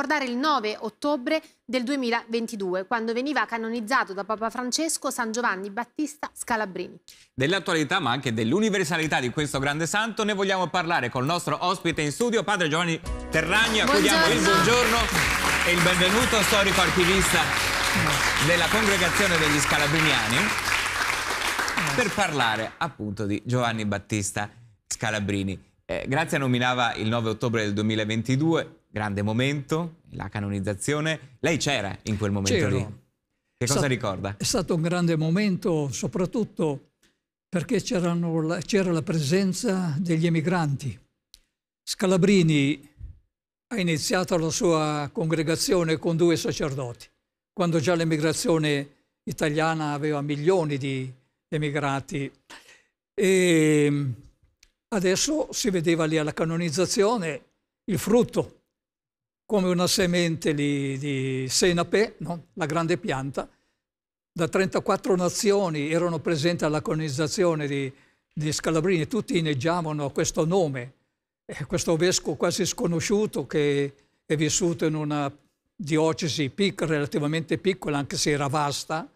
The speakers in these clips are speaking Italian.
ricordare il 9 ottobre del 2022, quando veniva canonizzato da Papa Francesco San Giovanni Battista Scalabrini. Dell'attualità ma anche dell'universalità di questo grande santo ne vogliamo parlare col nostro ospite in studio, padre Giovanni Terragni, Accogliamo il buongiorno e il benvenuto storico archivista della congregazione degli Scalabriniani per parlare appunto di Giovanni Battista Scalabrini. Eh, Grazia nominava il 9 ottobre del 2022, grande momento, la canonizzazione. Lei c'era in quel momento C'ero. lì. Che cosa è ricorda? È stato un grande momento, soprattutto perché la, c'era la presenza degli emigranti. Scalabrini ha iniziato la sua congregazione con due sacerdoti, quando già l'emigrazione italiana aveva milioni di emigrati. E ehm, adesso si vedeva lì alla canonizzazione il frutto come una semente di, di senape, no? la grande pianta. Da 34 nazioni erano presenti alla colonizzazione di, di Scalabrini, tutti inneggiavano questo nome, questo vescovo quasi sconosciuto che è vissuto in una diocesi pic relativamente piccola, anche se era vasta,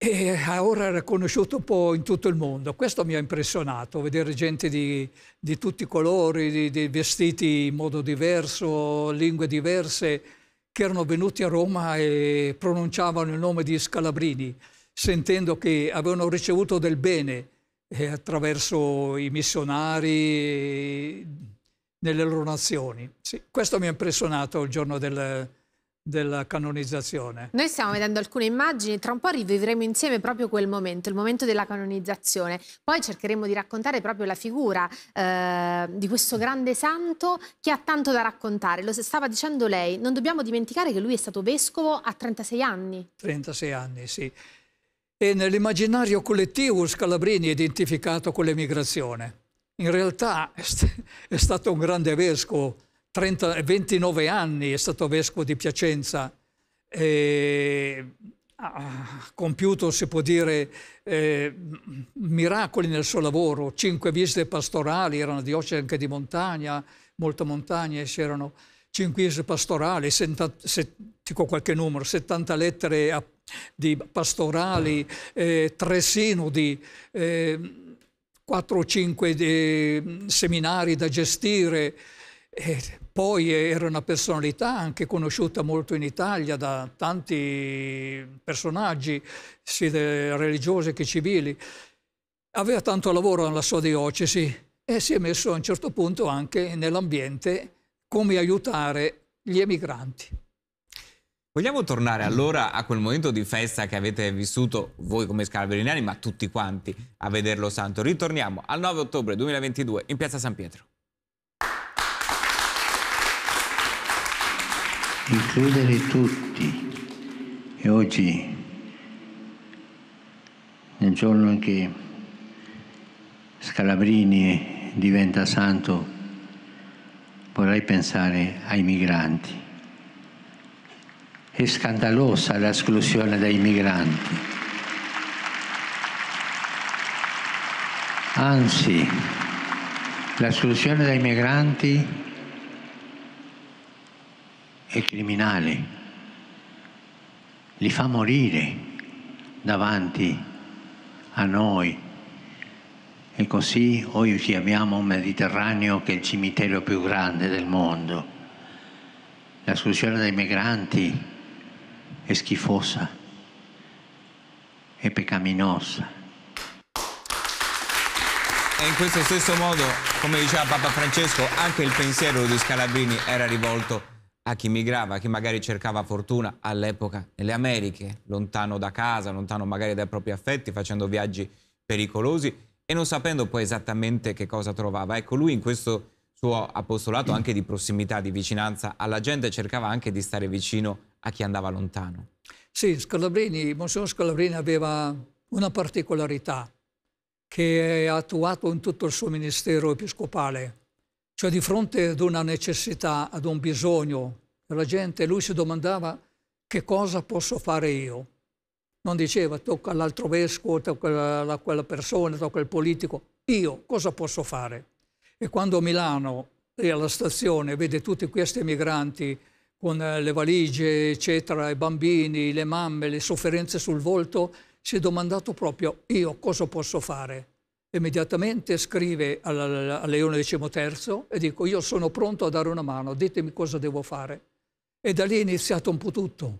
e ora era conosciuto un po' in tutto il mondo. Questo mi ha impressionato, vedere gente di, di tutti i colori, di, di vestiti in modo diverso, lingue diverse, che erano venuti a Roma e pronunciavano il nome di Scalabrini, sentendo che avevano ricevuto del bene eh, attraverso i missionari eh, nelle loro nazioni. Sì, questo mi ha impressionato il giorno del, della canonizzazione. Noi stiamo vedendo alcune immagini, tra un po' rivivremo insieme proprio quel momento, il momento della canonizzazione. Poi cercheremo di raccontare proprio la figura eh, di questo grande santo che ha tanto da raccontare. Lo stava dicendo lei, non dobbiamo dimenticare che lui è stato vescovo a 36 anni. 36 anni, sì. E nell'immaginario collettivo Scalabrini è identificato con l'emigrazione. In realtà è stato un grande vescovo, 30, 29 anni è stato vescovo di Piacenza e ha ah, compiuto, si può dire, eh, miracoli nel suo lavoro, cinque visite pastorali, era una diocesi anche di montagna, molte montagna, c'erano, cinque visite pastorali, senta, se, dico qualche numero, 70 lettere a, di pastorali, eh, tre sinodi, eh, 4 o 5 eh, seminari da gestire, e eh, poi era una personalità anche conosciuta molto in Italia da tanti personaggi, sia religiosi che civili. Aveva tanto lavoro nella sua diocesi e si è messo a un certo punto anche nell'ambiente come aiutare gli emigranti. Vogliamo tornare allora a quel momento di festa che avete vissuto voi come scalabriniani, ma tutti quanti a vederlo santo. Ritorniamo al 9 ottobre 2022 in piazza San Pietro. includere tutti. E oggi, nel giorno in che Scalabrini diventa santo, vorrei pensare ai migranti. È scandalosa l'esclusione dei migranti. Anzi, l'esclusione dei migranti e criminali, li fa morire davanti a noi. E così oggi abbiamo un Mediterraneo che è il cimitero più grande del mondo. La soluzione dei migranti è schifosa, è peccaminosa. E in questo stesso modo, come diceva Papa Francesco, anche il pensiero di Scalabrini era rivolto a chi migrava, a chi magari cercava fortuna all'epoca nelle Americhe, lontano da casa, lontano magari dai propri affetti, facendo viaggi pericolosi e non sapendo poi esattamente che cosa trovava. Ecco, lui in questo suo apostolato anche di prossimità, di vicinanza alla gente, cercava anche di stare vicino a chi andava lontano. Sì, Scalabrini, Monsignor Scalabrini aveva una particolarità che è attuato in tutto il suo ministero episcopale, cioè di fronte ad una necessità, ad un bisogno della gente, lui si domandava che cosa posso fare io. Non diceva tocca all'altro vescovo, tocca a quella persona, tocca al politico. Io cosa posso fare? E quando Milano, lì alla stazione, vede tutti questi emigranti con eh, le valigie, eccetera, i bambini, le mamme, le sofferenze sul volto, si è domandato proprio io cosa posso fare. Immediatamente scrive a Leone XIII e dico io sono pronto a dare una mano, ditemi cosa devo fare. E da lì è iniziato un po' tutto.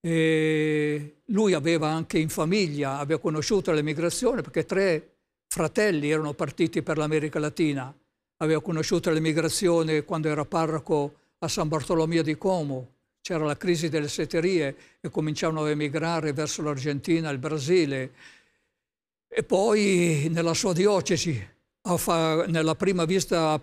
E lui aveva anche in famiglia, aveva conosciuto l'emigrazione perché tre fratelli erano partiti per l'America Latina. Aveva conosciuto l'emigrazione quando era parroco a San Bartolomeo di Como. C'era la crisi delle setterie e cominciavano a emigrare verso l'Argentina, il Brasile. E poi nella sua diocesi, nella prima vista,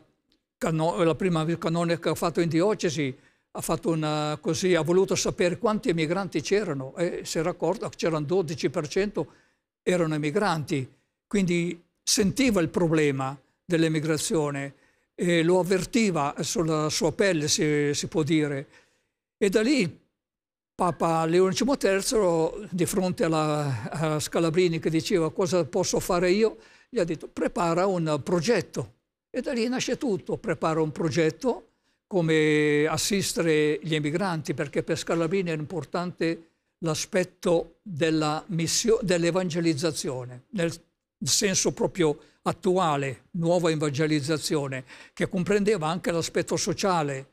la prima canonica che ha fatto in diocesi, ha, una, eh, così, ha voluto sapere quanti emigranti c'erano e si era accorto che c'erano 12% erano emigranti, quindi sentiva il problema dell'emigrazione e lo avvertiva sulla sua pelle, si, si può dire. E da lì Papa Leone III, di fronte alla, a Scalabrini che diceva cosa posso fare io, gli ha detto prepara un progetto. E da lì nasce tutto, prepara un progetto come assistere gli emigranti, perché per Scarlabini è importante l'aspetto dell'evangelizzazione, nel senso proprio attuale, nuova evangelizzazione, che comprendeva anche l'aspetto sociale,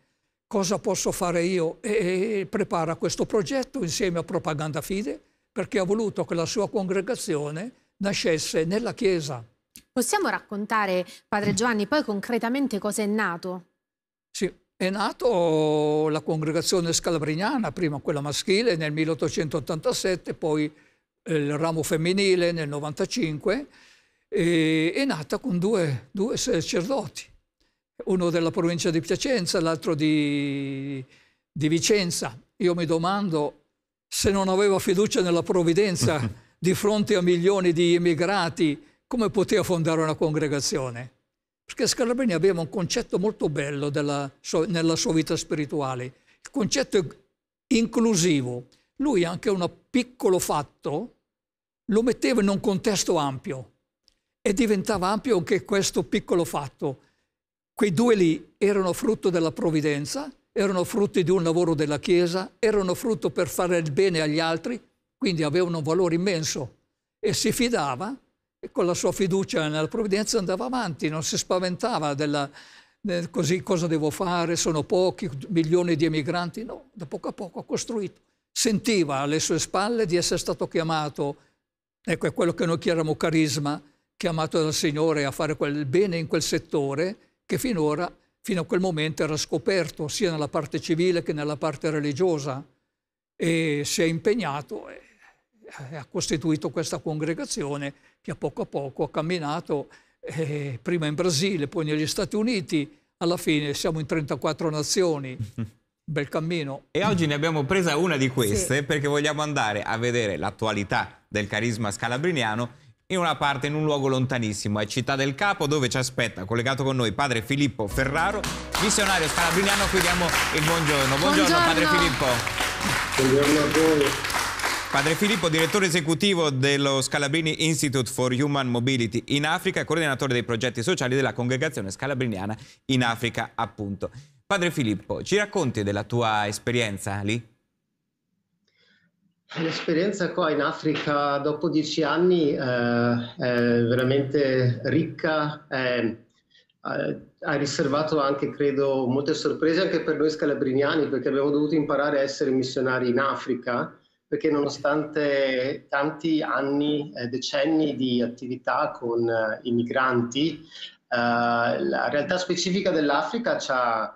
cosa posso fare io e, e prepara questo progetto insieme a Propaganda Fide perché ha voluto che la sua congregazione nascesse nella Chiesa. Possiamo raccontare, Padre Giovanni, poi concretamente cosa è nato? Sì, è nata la congregazione scalabrignana, prima quella maschile nel 1887, poi eh, il ramo femminile nel 1995, è nata con due, due sacerdoti, uno della provincia di Piacenza, l'altro di, di Vicenza. Io mi domando se non aveva fiducia nella provvidenza di fronte a milioni di immigrati, come poteva fondare una congregazione? Perché Scalabrini aveva un concetto molto bello della, nella sua vita spirituale, il concetto inclusivo. Lui anche un piccolo fatto lo metteva in un contesto ampio e diventava ampio anche questo piccolo fatto. Quei due lì erano frutto della provvidenza, erano frutto di un lavoro della Chiesa, erano frutto per fare il bene agli altri, quindi avevano un valore immenso e si fidava e con la sua fiducia nella provvidenza andava avanti, non si spaventava della, del, così cosa devo fare, sono pochi, milioni di emigranti, no, da poco a poco ha costruito. Sentiva alle sue spalle di essere stato chiamato, ecco è quello che noi chiamiamo carisma, chiamato dal Signore a fare quel bene in quel settore che finora, fino a quel momento era scoperto sia nella parte civile che nella parte religiosa e si è impegnato. E ha costituito questa congregazione che a poco a poco ha camminato eh, prima in Brasile, poi negli Stati Uniti, alla fine siamo in 34 nazioni. Bel cammino. E oggi ne abbiamo presa una di queste sì. perché vogliamo andare a vedere l'attualità del carisma scalabriniano in una parte, in un luogo lontanissimo, è Città del Capo, dove ci aspetta collegato con noi padre Filippo Ferraro, missionario scalabriniano, qui diamo il buongiorno. Buongiorno, buongiorno. padre Filippo. Buongiorno a voi. Padre Filippo, direttore esecutivo dello Scalabrini Institute for Human Mobility in Africa coordinatore dei progetti sociali della congregazione scalabriniana in Africa, appunto. Padre Filippo, ci racconti della tua esperienza lì? L'esperienza qua in Africa dopo dieci anni eh, è veramente ricca, eh, ha riservato anche, credo, molte sorprese anche per noi scalabriniani perché abbiamo dovuto imparare a essere missionari in Africa perché nonostante tanti anni, eh, decenni di attività con eh, i migranti, eh, la realtà specifica dell'Africa ci ha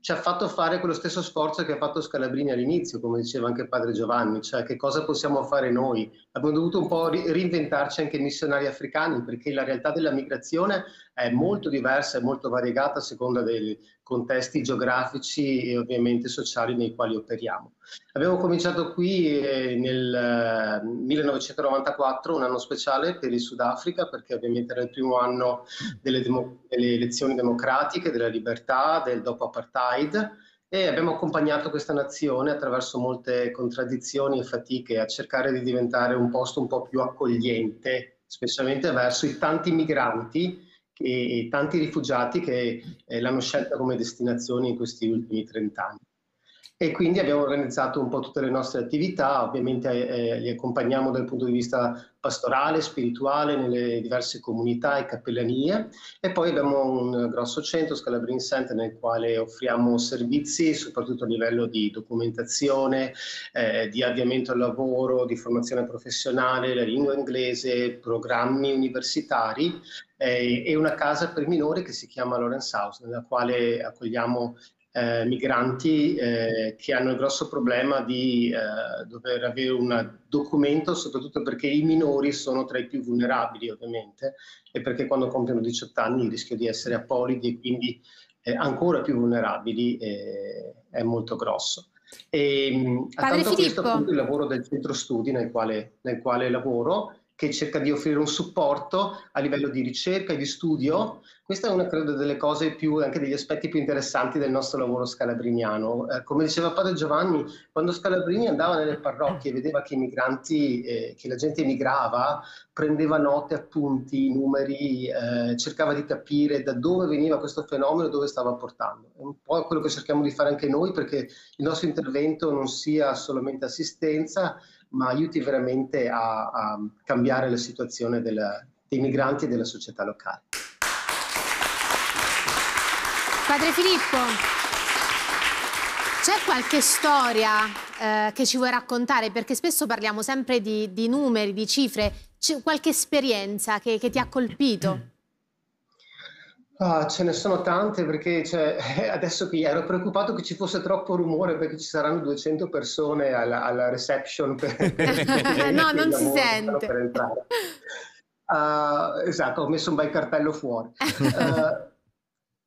ci ha fatto fare quello stesso sforzo che ha fatto Scalabrini all'inizio, come diceva anche padre Giovanni, cioè che cosa possiamo fare noi. Abbiamo dovuto un po' ri- reinventarci anche i missionari africani, perché la realtà della migrazione è molto diversa e molto variegata a seconda dei contesti geografici e ovviamente sociali nei quali operiamo. Abbiamo cominciato qui eh, nel 1994 eh, un anno speciale per il Sudafrica, perché ovviamente era il primo anno delle, demo- delle elezioni democratiche, della libertà, del dopo apartheid Tide e abbiamo accompagnato questa nazione attraverso molte contraddizioni e fatiche a cercare di diventare un posto un po' più accogliente, specialmente verso i tanti migranti e i tanti rifugiati che eh, l'hanno scelta come destinazione in questi ultimi 30 anni e quindi abbiamo organizzato un po' tutte le nostre attività, ovviamente eh, eh, li accompagniamo dal punto di vista pastorale, spirituale, nelle diverse comunità e cappellanie e poi abbiamo un grosso centro, Scalabrin Center, nel quale offriamo servizi soprattutto a livello di documentazione, eh, di avviamento al lavoro, di formazione professionale, la lingua inglese, programmi universitari eh, e una casa per minori che si chiama Lawrence House, nella quale accogliamo eh, migranti eh, che hanno il grosso problema di eh, dover avere un documento, soprattutto perché i minori sono tra i più vulnerabili ovviamente e perché quando compiono 18 anni il rischio di essere apolidi e quindi ancora più vulnerabili eh, è molto grosso. E, ehm, Padre Filippo. Questo, appunto, il lavoro del centro studi nel quale, nel quale lavoro che cerca di offrire un supporto a livello di ricerca e di studio. Questa è una, credo, delle cose più, anche degli aspetti più interessanti del nostro lavoro scalabriniano. Eh, come diceva padre Giovanni, quando Scalabrini andava nelle parrocchie e vedeva che i migranti, eh, che la gente emigrava, prendeva note, appunti, numeri, eh, cercava di capire da dove veniva questo fenomeno e dove stava portando. È un po' quello che cerchiamo di fare anche noi perché il nostro intervento non sia solamente assistenza, ma aiuti veramente a, a cambiare la situazione della, dei migranti e della società locale. Padre Filippo, c'è qualche storia eh, che ci vuoi raccontare? Perché spesso parliamo sempre di, di numeri, di cifre. C'è qualche esperienza che, che, ti ha colpito? Ah, ce ne sono tante perché cioè, adesso qui ero preoccupato che ci fosse troppo rumore perché ci saranno 200 persone alla, alla reception. Per, eh, no, non si sente. Uh, esatto, ho messo un bel cartello fuori. Uh,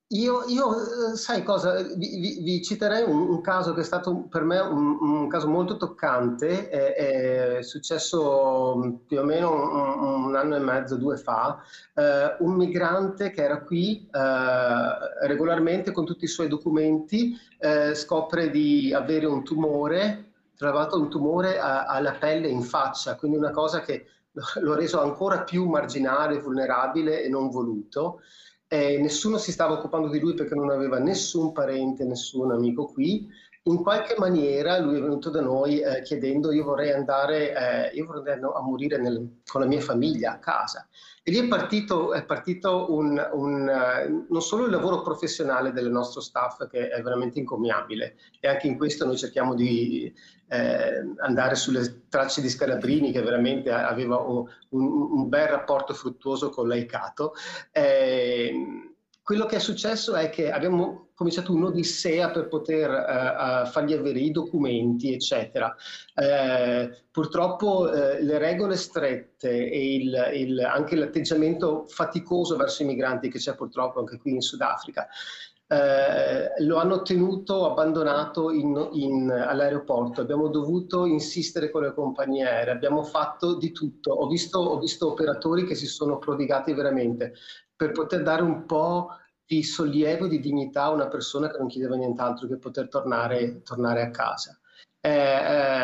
Io, io, eh, sai cosa, eh, vi, vi, vi citerei un, un, caso che è stato per me un, un caso molto toccante, è, è, successo mm, più o meno un, un, anno e mezzo, due fa, eh, un migrante che era qui eh, regolarmente con tutti i suoi documenti eh, scopre di avere un tumore, tra l'altro un tumore a, alla pelle in faccia, quindi una cosa che l'ho reso ancora più marginale, vulnerabile e non voluto eh, nessuno si stava occupando di lui perché non aveva nessun parente, nessun amico qui in qualche maniera lui è venuto da noi eh, chiedendo io vorrei andare, eh, io vorrei andare a morire nel, con la mia famiglia a casa. E lì è partito, è partito un, un, uh, non solo il lavoro professionale del nostro staff che è veramente incommiabile e anche in questo noi cerchiamo di eh, andare sulle tracce di Scalabrini che veramente aveva un, un bel rapporto fruttuoso con l'AICATO. Ehm, quello che è successo è che abbiamo cominciato un'odissea per poter eh, fargli avere i documenti, eccetera. Eh, purtroppo eh, le regole strette e il, il, anche l'atteggiamento faticoso verso i migranti che c'è purtroppo anche qui in Sudafrica eh, lo hanno tenuto abbandonato in, in, all'aeroporto, abbiamo dovuto insistere con le compagnie aeree, abbiamo fatto di tutto, ho visto, ho visto operatori che si sono prodigati veramente per poter dare un po' di sollievo, e di dignità a una persona che non chiedeva nient'altro che poter tornare, mm-hmm. tornare a casa. Eh,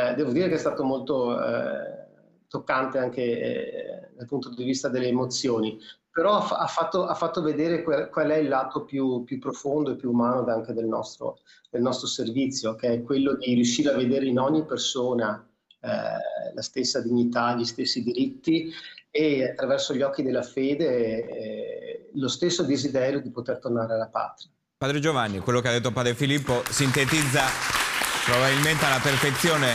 eh, devo dire che è stato molto eh, toccante anche eh, dal punto di vista delle emozioni, però ha, ha, fatto, ha fatto, vedere quel, qual è il lato più, più, profondo e più umano anche del nostro, del nostro, servizio, che è quello di riuscire a vedere in ogni persona eh, la stessa dignità, gli stessi diritti e attraverso gli occhi della fede eh, lo stesso desiderio di poter tornare alla patria. Padre Giovanni, quello che ha detto Padre Filippo sintetizza probabilmente alla perfezione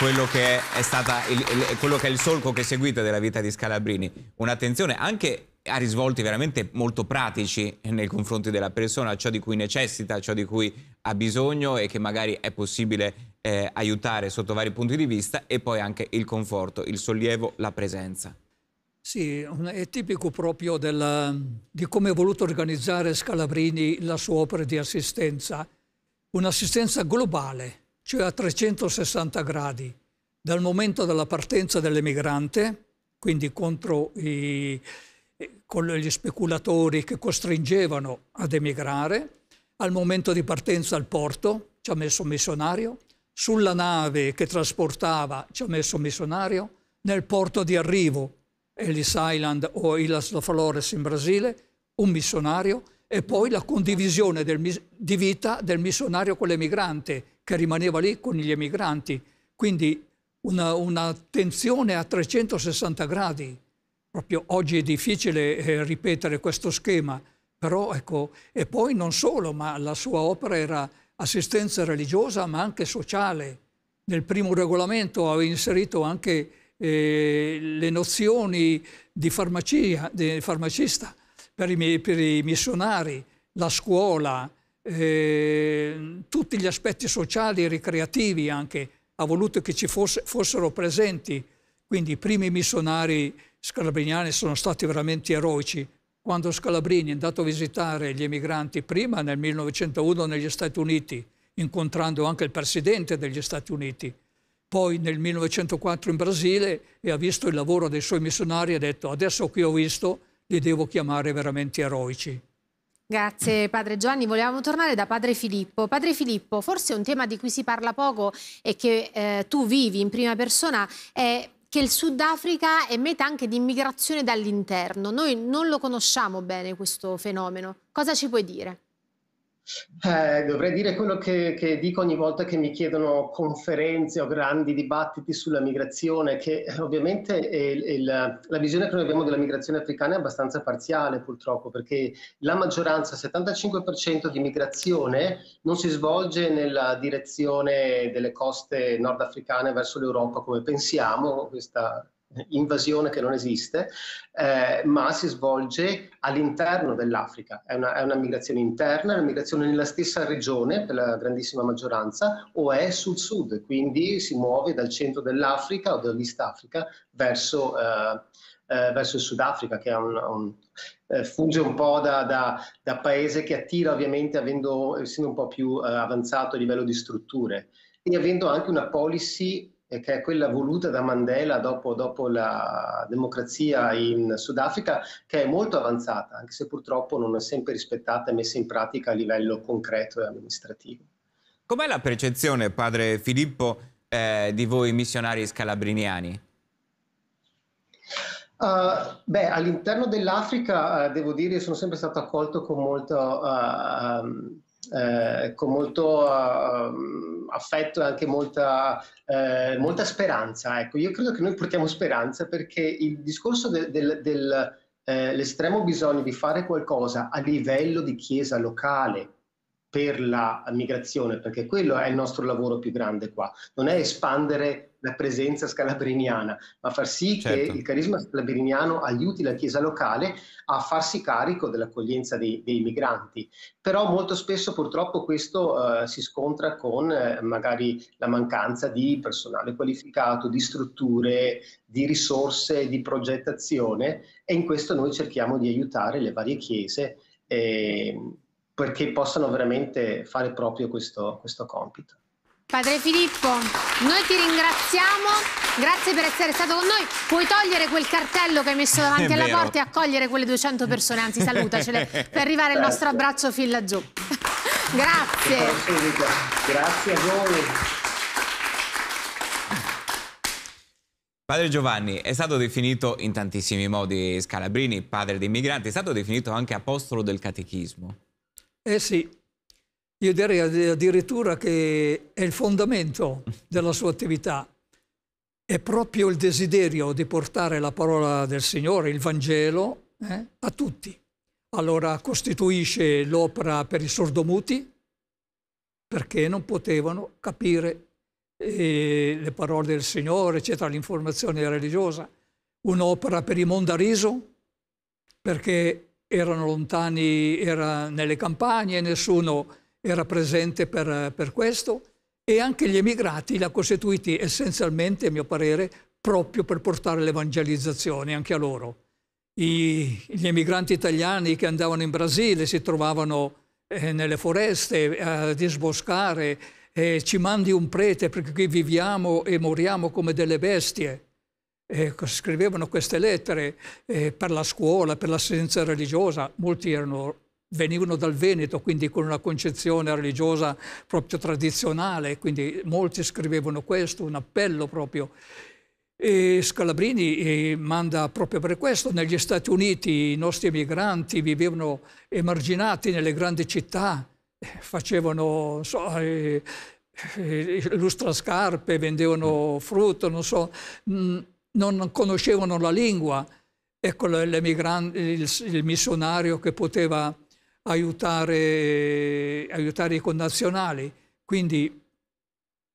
quello che è, stata il, il, quello che è il solco che seguite della vita di Scalabrini. Un'attenzione anche a risvolti veramente molto pratici nei confronti della persona, ciò di cui necessita, ciò di cui ha bisogno e che magari è possibile eh, aiutare sotto vari punti di vista e poi anche il conforto, il sollievo, la presenza. Sì, è tipico proprio della, di come ha voluto organizzare Scalabrini la sua opera di assistenza. Un'assistenza globale, cioè a 360 gradi, dal momento della partenza dell'emigrante, quindi contro i, eh, gli speculatori che costringevano ad emigrare, al momento di partenza al porto, ci ha messo un missionario, sulla nave che trasportava ci ha messo un missionario, nel porto di arrivo Ellis Island o Ilas do Flores in Brasile, un missionario e poi la condivisione del, di vita del missionario con l'emigrante che rimaneva lì con gli emigranti. Quindi un'attenzione una a 360 gradi. Proprio oggi è difficile eh, ripetere questo schema, però ecco, e poi non solo, ma la sua opera era assistenza religiosa ma anche sociale. Nel primo regolamento aveva inserito anche eh, le nozioni di farmacia, di farmacista per i, miei, per i missionari, la scuola, eh, tutti gli aspetti sociali e ricreativi anche, ha voluto che ci fosse, fossero presenti. Quindi i primi missionari scalabriniani sono stati veramente eroici. Quando Scalabrini è andato a visitare gli emigranti prima nel 1901 negli Stati Uniti, incontrando anche il presidente degli Stati Uniti, poi nel 1904 in Brasile e ha visto il lavoro dei suoi missionari e ha detto adesso che ho visto, li devo chiamare veramente eroici. Grazie padre Giovanni, volevamo tornare da padre Filippo. Padre Filippo, forse un tema di cui si parla poco e che eh, tu vivi in prima persona è che il Sudafrica è meta anche di immigrazione dall'interno. Noi non lo conosciamo bene questo fenomeno. Cosa ci puoi dire? Eh, dovrei dire quello che, che, dico ogni volta che mi chiedono conferenze o grandi dibattiti sulla migrazione, che eh, ovviamente il, il, la visione che noi abbiamo della migrazione africana è abbastanza parziale purtroppo, perché la maggioranza, il 75% di migrazione, non si svolge nella direzione delle coste nordafricane verso l'Europa come pensiamo, questa invasione che non esiste, eh, ma si svolge all'interno dell'Africa. È, è una, migrazione interna, è una migrazione nella stessa regione per la grandissima maggioranza, o è sul sud quindi si muove dal centro dell'Africa o dell'East Africa verso, eh, eh, verso il Sudafrica, che un, un, eh, funge un po' da, da, da, paese che attira ovviamente avendo, essendo un po' più eh, avanzato a livello di strutture e avendo anche una policy che è quella voluta da Mandela dopo, dopo la democrazia in Sudafrica, che è molto avanzata, anche se purtroppo non è sempre rispettata e messa in pratica a livello concreto e amministrativo. Com'è la percezione, padre Filippo, eh, di voi missionari scalabriniani? Uh, beh, all'interno dell'Africa, uh, devo dire, sono sempre stato accolto con molto... Uh, um, eh, con molto uh, affetto e anche molta, eh, molta, speranza. Ecco, io credo che noi portiamo speranza perché il discorso dell'estremo del, del, eh, bisogno di fare qualcosa a livello di chiesa locale per la migrazione, perché quello è il nostro lavoro più grande qua, non è espandere la presenza scalabriniana, ma far sì certo. che il carisma scalabriniano aiuti la Chiesa locale a farsi carico dell'accoglienza dei, dei migranti. Però molto spesso purtroppo questo eh, si scontra con eh, magari la mancanza di personale qualificato, di strutture, di risorse, di progettazione e in questo noi cerchiamo di aiutare le varie chiese. Eh, perché possano veramente fare proprio questo, questo compito. Padre Filippo, noi ti ringraziamo, grazie per essere stato con noi. Puoi togliere quel cartello che hai messo davanti alla porta e accogliere quelle 200 persone, anzi salutacele, per arrivare il nostro abbraccio fin laggiù. grazie. Grazie a voi. Padre Giovanni è stato definito in tantissimi modi Scalabrini, padre dei migranti, è stato definito anche apostolo del catechismo. Eh sì, io direi addirittura che è il fondamento della sua attività, è proprio il desiderio di portare la parola del Signore, il Vangelo, eh, a tutti. Allora costituisce l'opera per i sordomuti, perché non potevano capire eh, le parole del Signore, eccetera, l'informazione religiosa. Un'opera per i mondariso, perché erano lontani, era nelle campagne, nessuno era presente per, per questo e anche gli emigrati l'ha costituiti essenzialmente, a mio parere, proprio per portare l'evangelizzazione anche a loro. I, gli emigranti italiani che andavano in Brasile si trovavano eh, nelle foreste eh, a disboscare, eh, ci mandi un prete perché qui viviamo e moriamo come delle bestie. Eh, scrivevano queste lettere eh, per la scuola, per l'assistenza religiosa, molti erano venivano dal Veneto, quindi con una concezione religiosa proprio tradizionale, quindi molti scrivevano questo, un appello proprio. E Scalabrini eh, manda proprio per questo, negli Stati Uniti i nostri emigranti vivevano emarginati nelle grandi città, facevano so, lustrascarpe, vendevano frutto, non so, eh, eh, mm, non conoscevano la lingua. Ecco il, il missionario che poteva aiutare, aiutare i connazionali. Quindi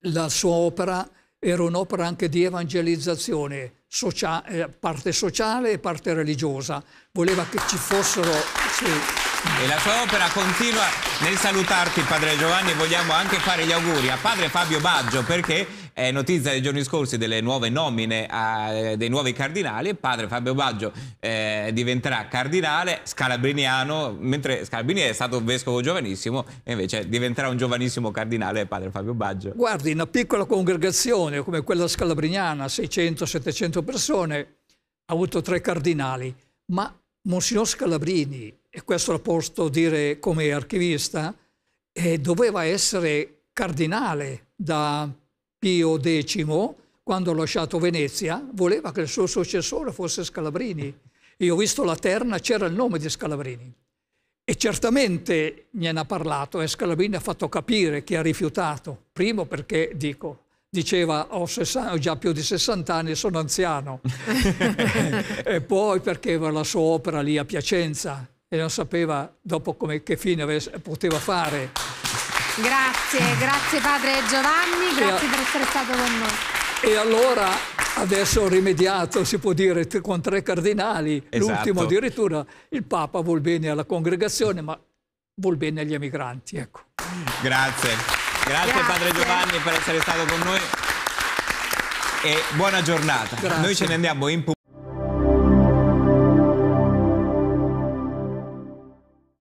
la sua opera era un'opera anche di evangelizzazione, socia eh, parte sociale e parte religiosa. Voleva che ci fossero... Sì. E la sua opera continua nel salutarti Padre Giovanni vogliamo anche fare gli auguri a Padre Fabio Baggio perché eh, notizia dei giorni scorsi delle nuove nomine a, dei nuovi cardinali e padre Fabio Baggio eh, diventerà cardinale scalabriniano, mentre Scalabrini è stato vescovo giovanissimo e invece diventerà un giovanissimo cardinale padre Fabio Baggio. Guardi, una piccola congregazione come quella scalabriniana, 600-700 persone, ha avuto tre cardinali, ma Monsignor Scalabrini, e questo lo posso dire come archivista, eh, doveva essere cardinale da Pio X, quando ha lasciato Venezia, voleva che il suo successore fosse Scalabrini. Io ho visto la terna, c'era il nome di Scalabrini. E certamente ne ha parlato e Scalabrini ha fatto capire che ha rifiutato. Primo perché, dico, diceva ho, 60, ho, già più di 60 anni, e sono anziano. e poi perché aveva la sua opera lì a Piacenza e non sapeva dopo come, che fine avesse, poteva fare. Grazie, grazie padre Giovanni, grazie a... per essere stato con noi. E allora adesso rimediato, si può dire, con tre cardinali, esatto. l'ultimo addirittura, il Papa vuol bene alla congregazione ma vuol bene agli emigranti. Ecco. Grazie. grazie, grazie padre Giovanni per essere stato con noi e buona giornata. Grazie. Noi ce ne andiamo in pubblico.